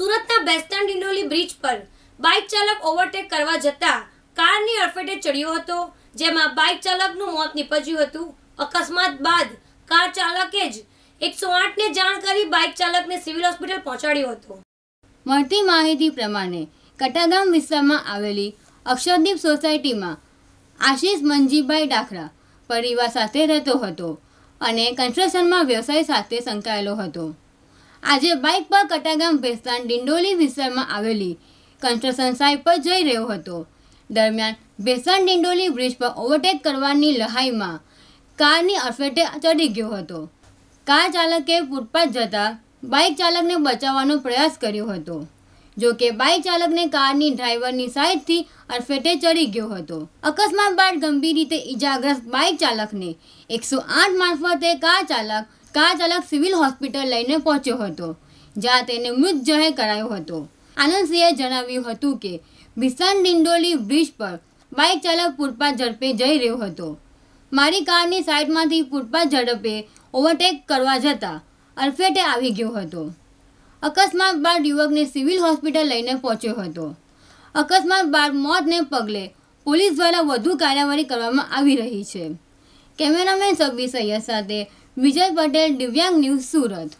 સુરતના બેસ્ટન ડિંડોલી બ્રિજ પર બાઇક ચાલક ઓવરટેક કરવા જતા કારની અડફેટે ચડ્યો હતો જેમાં બાઇક ચાલકનું મોત નીપજ્યું હતું અકસ્માત બાદ કાર ચાલકે જ એકસો આઠને જાણ કરી બાઇક ચાલકને સિવિલ હોસ્પિટલ પહોંચાડ્યો હતો મળતી માહિતી પ્રમાણે કટાગામ વિસ્તારમાં આવેલી અક્ષરદીપ સોસાયટીમાં આશીષ મંજીભાઈ ડાખરા પરિવાર સાથે રહેતો હતો અને કન્સ્ટ્રક્શનમાં વ્યવસાય સાથે સંકળાયેલો હતો આજે બાઇક પર કટાગામ ભેસ્તાન ડિંડોલી વિસ્તારમાં આવેલી કન્સ્ટ્રક્શન સાઇટ પર જઈ રહ્યો હતો દરમિયાન ભેસ્તાન ડિંડોલી બ્રિજ પર ઓવરટેક કરવાની લહાઈમાં કારની અડફેટે ચડી ગયો હતો કાર ચાલકે ફૂટપાથ જતા બાઇક ચાલકને બચાવવાનો પ્રયાસ કર્યો હતો જો કે બાઇક ચાલકને કારની ડ્રાઈવરની સાઈડથી અડફેટે ચડી ગયો હતો અકસ્માત બાદ ગંભીર રીતે ઈજાગ્રસ્ત બાઇક ચાલકને એકસો આઠ મારફતે કાર ચાલક કાર કારચાલક સિવિલ હોસ્પિટલ લઈને પહોંચ્યો હતો જ્યાં તેને મૃત જાહેર કરાયો હતો આનંદ જણાવ્યું હતું કે ભીષણ ડિંડોલી બ્રિજ પર બાઇક ચાલક પૂરપાટ ઝડપે જઈ રહ્યો હતો મારી કારની સાઈડમાંથી પૂરપાટ ઝડપે ઓવરટેક કરવા જતાં અલ્ફેટે આવી ગયો હતો અકસ્માત બાદ યુવકને સિવિલ હોસ્પિટલ લઈને પહોંચ્યો હતો અકસ્માત બાદ મોતને પગલે પોલીસ દ્વારા વધુ કાર્યવાહી કરવામાં આવી રહી છે કેમેરામેન સબ્બી સૈયદ સાથે વિજય પટેલ દિવ્યાંગ ન્યૂઝ સુરત